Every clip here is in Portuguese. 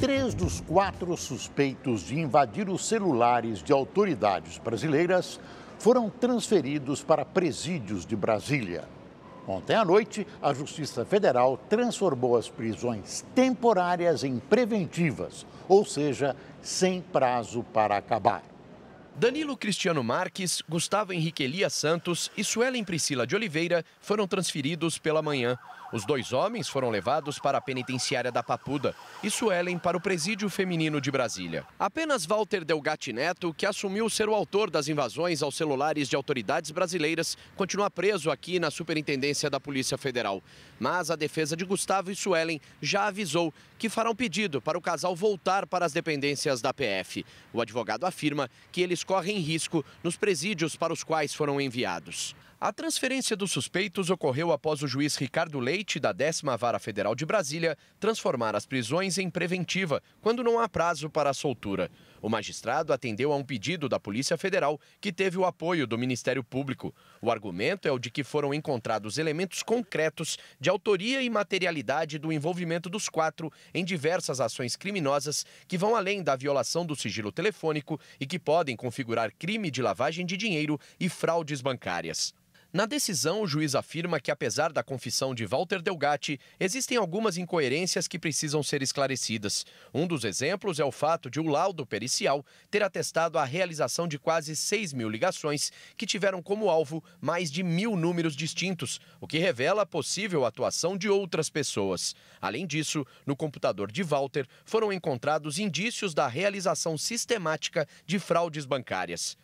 Três dos quatro suspeitos de invadir os celulares de autoridades brasileiras foram transferidos para presídios de Brasília. Ontem à noite, a Justiça Federal transformou as prisões temporárias em preventivas, ou seja, sem prazo para acabar. Danilo Cristiano Marques, Gustavo Henrique Elias Santos e Suelen Priscila de Oliveira foram transferidos pela manhã. Os dois homens foram levados para a penitenciária da Papuda e Suelen para o presídio feminino de Brasília. Apenas Walter Delgatti Neto, que assumiu ser o autor das invasões aos celulares de autoridades brasileiras, continua preso aqui na Superintendência da Polícia Federal. Mas a defesa de Gustavo e Suelen já avisou que fará um pedido para o casal voltar para as dependências da PF. O advogado afirma que eles correm risco nos presídios para os quais foram enviados. A transferência dos suspeitos ocorreu após o juiz Ricardo Leite, da 10 Vara Federal de Brasília, transformar as prisões em preventiva, quando não há prazo para a soltura. O magistrado atendeu a um pedido da Polícia Federal, que teve o apoio do Ministério Público. O argumento é o de que foram encontrados elementos concretos de autoria e materialidade do envolvimento dos quatro em diversas ações criminosas que vão além da violação do sigilo telefônico e que podem configurar crime de lavagem de dinheiro e fraudes bancárias. Na decisão, o juiz afirma que, apesar da confissão de Walter Delgatti, existem algumas incoerências que precisam ser esclarecidas. Um dos exemplos é o fato de o laudo pericial ter atestado a realização de quase 6 mil ligações, que tiveram como alvo mais de mil números distintos, o que revela a possível atuação de outras pessoas. Além disso, no computador de Walter foram encontrados indícios da realização sistemática de fraudes bancárias.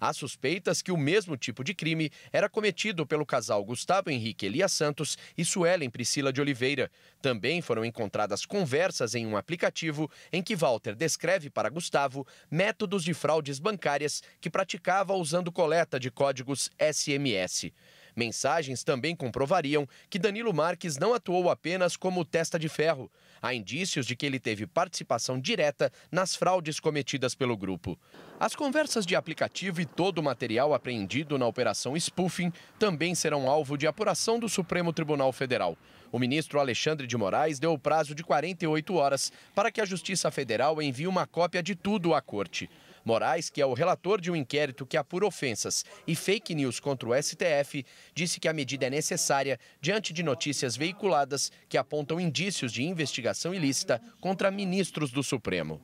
Há suspeitas que o mesmo tipo de crime era cometido pelo casal Gustavo Henrique Elias Santos e Suelen Priscila de Oliveira. Também foram encontradas conversas em um aplicativo em que Walter descreve para Gustavo métodos de fraudes bancárias que praticava usando coleta de códigos SMS. Mensagens também comprovariam que Danilo Marques não atuou apenas como testa de ferro. Há indícios de que ele teve participação direta nas fraudes cometidas pelo grupo. As conversas de aplicativo e todo o material apreendido na operação spoofing também serão alvo de apuração do Supremo Tribunal Federal. O ministro Alexandre de Moraes deu o prazo de 48 horas para que a Justiça Federal envie uma cópia de tudo à corte. Moraes, que é o relator de um inquérito que apura ofensas e fake news contra o STF, disse que a medida é necessária diante de notícias veiculadas que apontam indícios de investigação ilícita contra ministros do Supremo.